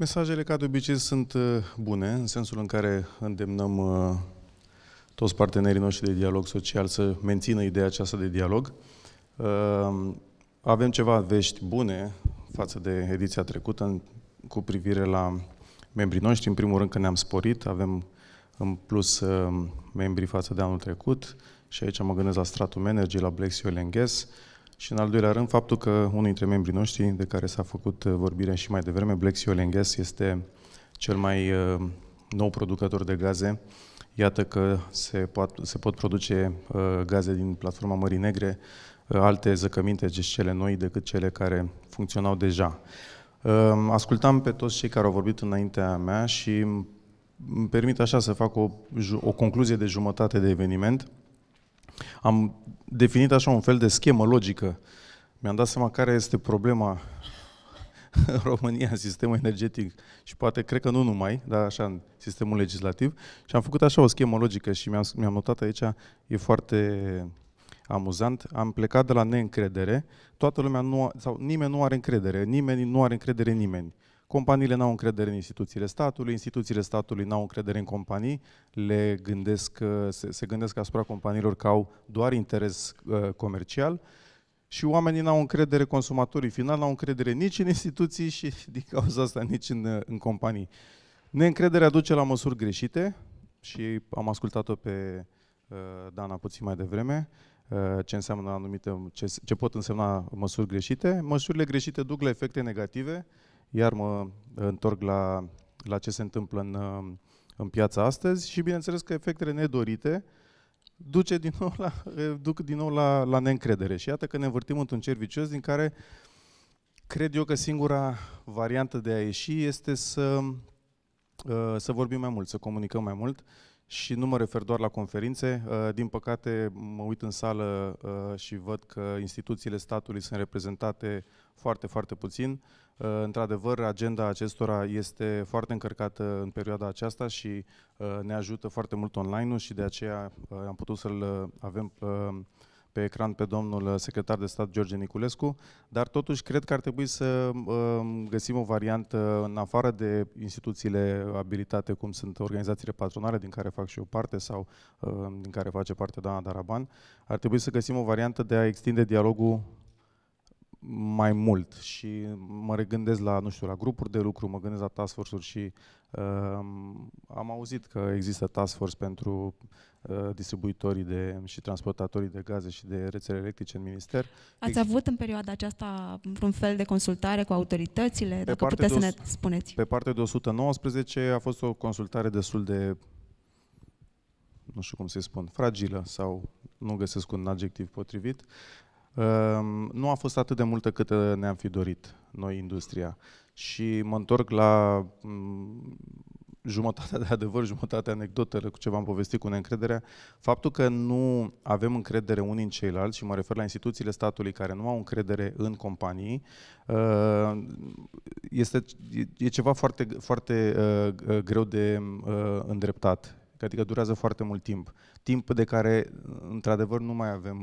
Mesajele, ca de obicei, sunt uh, bune, în sensul în care îndemnăm uh, toți partenerii noștri de dialog social să mențină ideea aceasta de dialog. Uh, avem ceva vești bune față de ediția trecută cu privire la membrii noștri. În primul rând că ne-am sporit, avem în plus membrii față de anul trecut și aici mă gândesc la Stratul Energy, la Blexio Lenghes, și în al doilea rând, faptul că unul dintre membrii noștri, de care s-a făcut uh, vorbirea și mai devreme, Black Sea Oil Gas, este uh, cel mai uh, nou producător de gaze. Iată că se, pot, se pot produce gaze din platforma Mării Negre, alte zăcăminte, deci cele noi, decât cele care funcționau deja. Ascultam pe toți cei care au vorbit înaintea mea și îmi permit așa să fac o, o concluzie de jumătate de eveniment. Am definit așa un fel de schemă logică. Mi-am dat seama care este problema în România în sistemul energetic și poate, cred că nu numai, dar așa în sistemul legislativ. Și am făcut așa o schemă logică și mi-am, mi-am notat aici, e foarte amuzant, am plecat de la neîncredere, toată lumea nu, sau nimeni nu are încredere, nimeni nu are încredere în nimeni. Companiile n-au încredere în instituțiile statului, instituțiile statului n-au încredere în companii, le gândesc, uh, se, se gândesc asupra companiilor că au doar interes uh, comercial și oamenii n-au încredere, consumatorii final n-au încredere nici în instituții și din cauza asta nici în, uh, în companii. Neîncrederea duce la măsuri greșite și am ascultat-o pe Dana puțin mai devreme, ce înseamnă anumite, ce, ce pot însemna măsuri greșite. Măsurile greșite duc la efecte negative iar mă uh, întorc la, la ce se întâmplă în, uh, în piața astăzi și bineînțeles că efectele nedorite duce din nou la, eh, duc din nou la, la neîncredere. Și iată că ne învârtim într-un cer vicios din care cred eu că singura variantă de a ieși este să, uh, să vorbim mai mult, să comunicăm mai mult și nu mă refer doar la conferințe. Uh, din păcate, mă uit în sală uh, și văd că instituțiile statului sunt reprezentate foarte, foarte puțin. Uh, într-adevăr, agenda acestora este foarte încărcată în perioada aceasta și ne ajută foarte mult online-ul și de aceea am putut să-l avem pe ecran pe domnul uh, secretar de stat George Niculescu, dar totuși cred că ar trebui să um, găsim o variantă în afară de instituțiile abilitate, cum sunt organizațiile patronale, din care fac și eu parte, sau uh, din care face parte doamna Daraban, ar trebui să găsim o variantă de a extinde dialogul mai mult și mă regândesc la, nu știu, la grupuri de lucru, mă gândesc la task force-uri și uh, am auzit că există task force pentru uh, distribuitorii de, și transportatorii de gaze și de rețele electrice în minister. Ați Ex- avut în perioada aceasta vreun fel de consultare cu autoritățile? Pe dacă puteți să ne spuneți. Pe partea de 119 a fost o consultare destul de nu știu cum să-i spun, fragilă sau nu găsesc un adjectiv potrivit. Uh, Ehm, nu a fost atât de multă cât uh, ne-am fi dorit noi industria. Și mă întorc la mm, jumătatea de adevăr, jumătatea anecdotă, cu ce v-am povestit cu neîncrederea, faptul că nu avem încredere unii în ceilalți, și mă refer la instituțiile statului care nu au încredere în companii, uh, este, e ceva foarte, foarte uh, greu de îndreptat Adică durează foarte mult timp. Timp de care, într-adevăr, nu mai avem,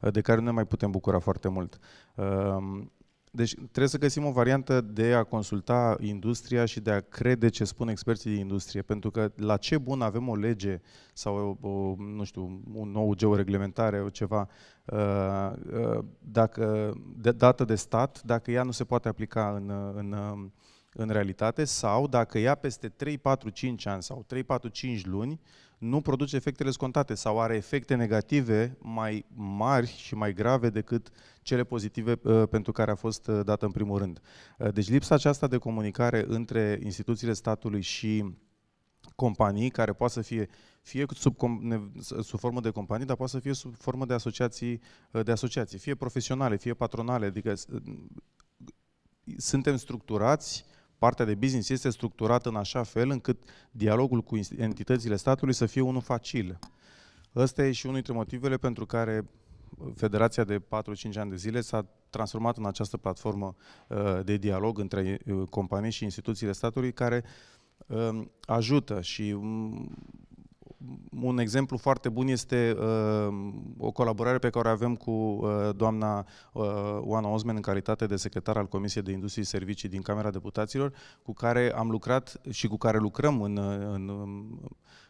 uh, de care nu ne mai putem bucura foarte mult. Um, deci trebuie să găsim o variantă de a consulta industria și de a crede ce spun experții din industrie, pentru că la ce bun avem o lege sau, o, o, nu știu, un nou georeglementare, o ceva, uh, uh, dacă, de, dată de stat, dacă ea nu se poate aplica în, în, în realitate sau dacă ea peste 3, 4, 5 ani sau 3, 4, 5 luni nu produce efectele scontate sau are efecte negative mai mari și mai grave decât cele pozitive uh, pentru care a fost uh, dată în primul rând. Uh, deci lipsa aceasta de comunicare între instituțiile statului și companii care poate să fie fie sub, sub formă de companii, dar poate să fie sub formă de asociații, de asociații, fie profesionale, fie patronale, adică suntem structurați partea de business este structurată în așa fel încât dialogul cu entitățile statului să fie unul facil. Ăsta e și unul dintre motivele pentru care Federația de 4-5 ani de zile s-a transformat în această platformă uh, de dialog între uh, companii și instituțiile statului care um, ajută și um, un exemplu foarte bun este uh, o colaborare pe care o avem cu uh, doamna uh, Oana Osmen în calitate de secretar al Comisiei de Industrie și Servicii din Camera Deputaților, cu care am lucrat și cu care lucrăm în, în, în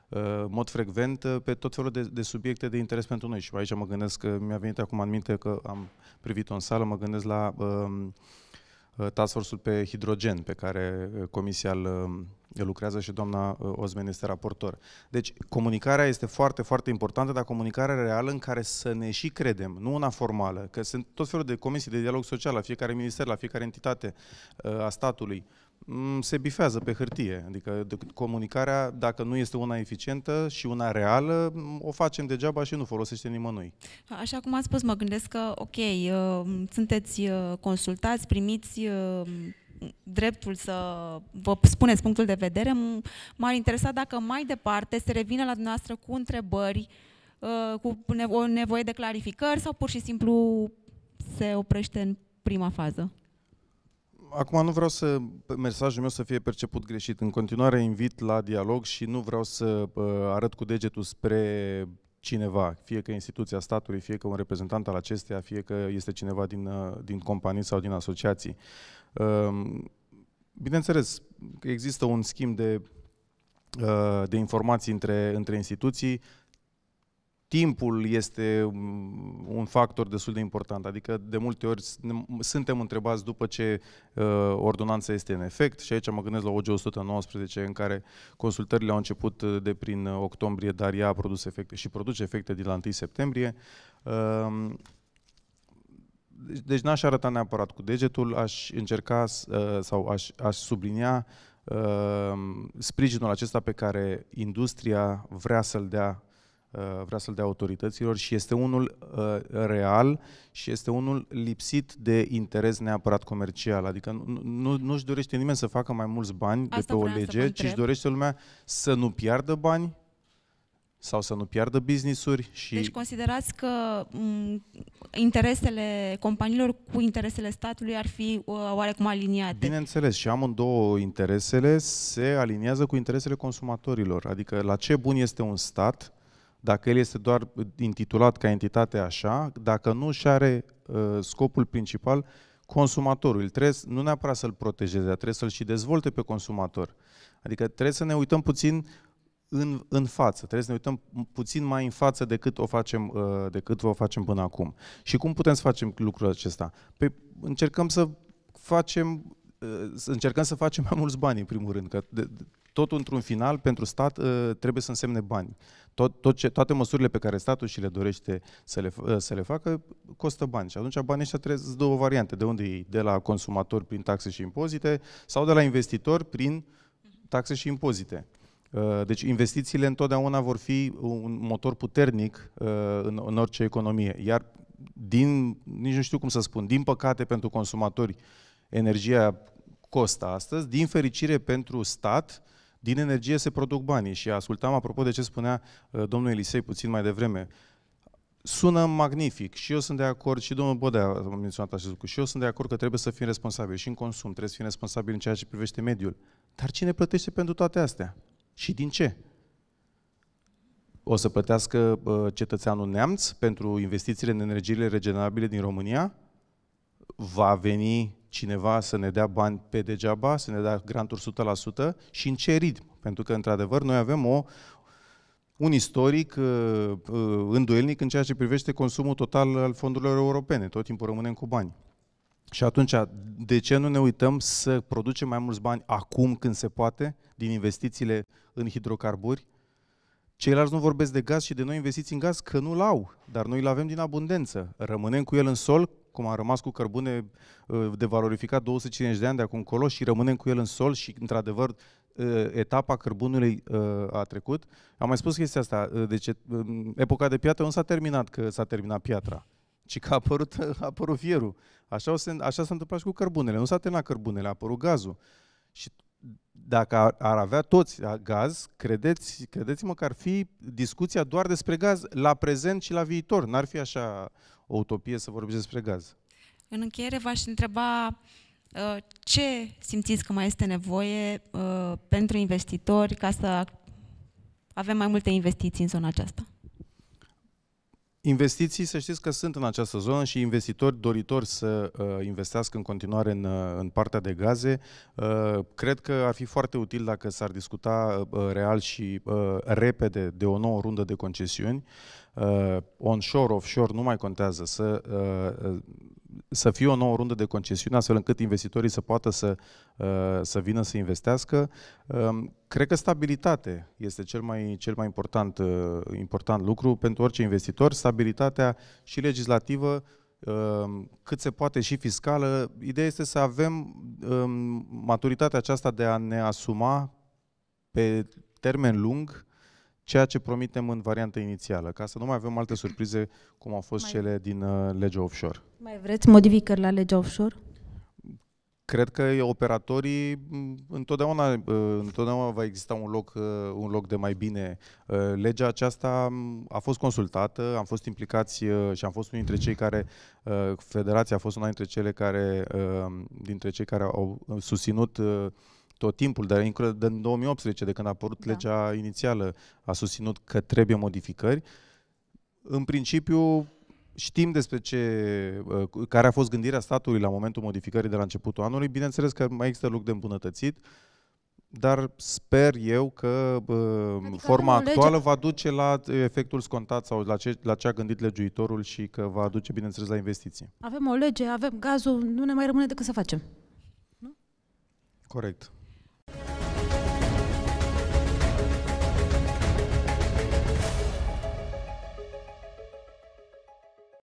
uh, mod frecvent uh, pe tot felul de, de subiecte de interes pentru noi. Și aici mă gândesc, uh, mi-a venit acum în minte că am privit-o în sală, mă gândesc la... Uh, Uh, task force-ul pe hidrogen, pe care uh, Comisia îl, uh, lucrează și doamna Osmen este raportor. Deci comunicarea este foarte, foarte importantă, dar comunicarea reală în care să ne și credem, nu una formală, că sunt tot felul de comisii de dialog social la fiecare minister, la fiecare entitate a statului, se bifează pe hârtie. Adică comunicarea, dacă nu este una eficientă și una reală, o facem degeaba și nu folosește nimănui. Așa cum ați spus, mă gândesc că, ok, uh, sunteți uh, consultați, primiți uh, dreptul să vă spuneți punctul de vedere, m-ar interesa dacă mai departe se revină la dumneavoastră cu întrebări, cu o nevoie de clarificări sau pur și simplu se oprește în prima fază acum nu vreau să mesajul meu să fie perceput greșit. În continuare invit la dialog și nu vreau să arăt cu degetul spre cineva, fie că instituția statului, fie că un reprezentant al acesteia, fie că este cineva din, din companii sau din asociații. Ehm, bineînțeles există un schimb de, ă, de informații între, între instituții, timpul este mm, un factor destul de important. Adică de multe ori suntem întrebați după ce uh, ordonanța este în efect și aici mă gândesc la OG 119 în care consultările au început uh, de prin octombrie, dar ea a produs efecte și produce efecte din la 1 septembrie. Uh, deci n-aș arăta neapărat cu degetul, aș încerca uh, sau aș, aș sublinia uh, sprijinul acesta pe care industria vrea să-l dea Uh, vrea să-l dea autorităților și este unul uh, real și este unul lipsit de interes neapărat comercial. Adică nu, nu-și dorește nimeni să facă mai mulți bani Asta de pe o lege, ci își dorește lumea să nu piardă bani sau să nu piardă business-uri și... Deci considerați că mm, interesele companiilor cu interesele statului ar fi uh, oarecum aliniate? Bineînțeles, și amândouă interesele se aliniază cu interesele consumatorilor. Adică la ce bun este un stat dacă el este doar intitulat ca entitate așa, dacă nu și are uh, scopul principal consumatorul. Trebuie nu neapărat să-l protejeze, dar trebuie să-l și dezvolte pe consumator. Adică trebuie să ne uităm puțin în, în față, trebuie să ne uităm puțin mai în față decât o facem, uh, decât o facem până acum. Și cum putem să facem lucrul acesta? Pe, păi, încercăm să facem să încercăm să facem mai mulți bani, în primul rând, că de, de, tot într-un final, pentru stat, uh, trebuie să însemne bani. Tot, tot ce, toate măsurile pe care statul și le dorește să le, uh, să le facă, costă bani. Și atunci banii ăștia trebuie să două variante. De unde e? De la consumatori prin taxe și impozite sau de la investitori prin taxe și impozite. Uh, deci investițiile întotdeauna vor fi un motor puternic în, în orice economie. Iar din, nici nu știu cum să spun, din păcate pentru consumatori, energia costă astăzi. Din fericire pentru stat, din energie se produc banii. Și ascultam, apropo de ce spunea uh, domnul Elisei puțin mai devreme, sună magnific și eu sunt de acord și domnul Bodea a menționat acest lucru și eu sunt de acord că trebuie să fim responsabili și în consum, trebuie să fim responsabili în ceea ce privește mediul. Dar cine plătește pentru toate astea? Și din ce? O să plătească uh, cetățeanul neamț pentru investițiile în energiile regenerabile din România? Va veni cineva să ne dea bani pe degeaba, să ne dea granturi 100% și în ce ritm? Pentru că, într-adevăr, noi avem o, un istoric uh, uh, îndoielnic în ceea ce privește consumul total al fondurilor europene. Tot timpul rămânem cu bani. Și atunci, de ce nu ne uităm să producem mai mulți bani acum când se poate, din investițiile în hidrocarburi? Ceilalți nu vorbesc de gaz și de noi investiți în gaz, că nu-l au, dar noi îl avem din abundență. Rămânem cu el în sol cum a rămas cu cărbune uh, valorificat 250 de ani de acum încolo și rămânem cu el în sol și, într-adevăr, uh, etapa cărbunului uh, a trecut. Am mai spus chestia asta, deci epoca de piatră nu s-a terminat că s-a terminat piatra ci că a apărut, a apărut fierul. Așa, o se, așa s-a întâmplat și cu cărbunele. Nu s-a terminat cărbunele, a apărut gazul. Și dacă ar, ar avea toți gaz, credeți, credeți-mă că ar fi discuția doar despre gaz la prezent și la viitor. N-ar fi așa o utopie să vorbim despre gaz. În încheiere v-aș întreba uh, ce simțiți că mai este nevoie uh, pentru investitori ca să avem mai multe investiții în zona aceasta? Investiții, să știți că sunt în această zonă și investitori doritori să uh, investească în continuare în, uh, în partea de gaze. Uh, cred că ar fi foarte util dacă s-ar discuta uh, real și uh, repede de o nouă rundă de concesiuni. Uh, onshore, offshore, nu mai contează să uh, să fie o nouă rundă de concesiune, astfel încât investitorii să poată să, uh, să vină să investească. Um, cred că stabilitate este cel mai, cel mai important, uh, important lucru pentru orice investitor, stabilitatea și legislativă, um, cât se poate și fiscală. Ideea este să avem um, maturitatea aceasta de a ne asuma pe termen lung ceea ce promitem în varianta inițială, ca să nu mai avem alte surprize cum au fost mai cele din uh, legea offshore. Mai vreți modificări la legea offshore? Cred că operatorii întotdeauna, uh, întotdeauna va exista un loc, uh, un loc de mai bine. Uh, legea aceasta a fost consultată, am fost implicați și am fost unul dintre cei care, Federația a fost una dintre cele care, dintre cei care au susținut tot timpul, dar de în 2018, de când a apărut da. legea inițială, a susținut că trebuie modificări. În principiu, știm despre ce, ă, care a fost gândirea statului la momentul modificării de la începutul anului. Bineînțeles că mai există loc de îmbunătățit, dar sper eu că bă, adică forma actuală lege... va duce la efectul scontat sau la ce, la ce a gândit legiuitorul și că va duce, bineînțeles, la investiții. Avem o lege, avem gazul, nu ne mai rămâne decât să facem. Nu? Corect.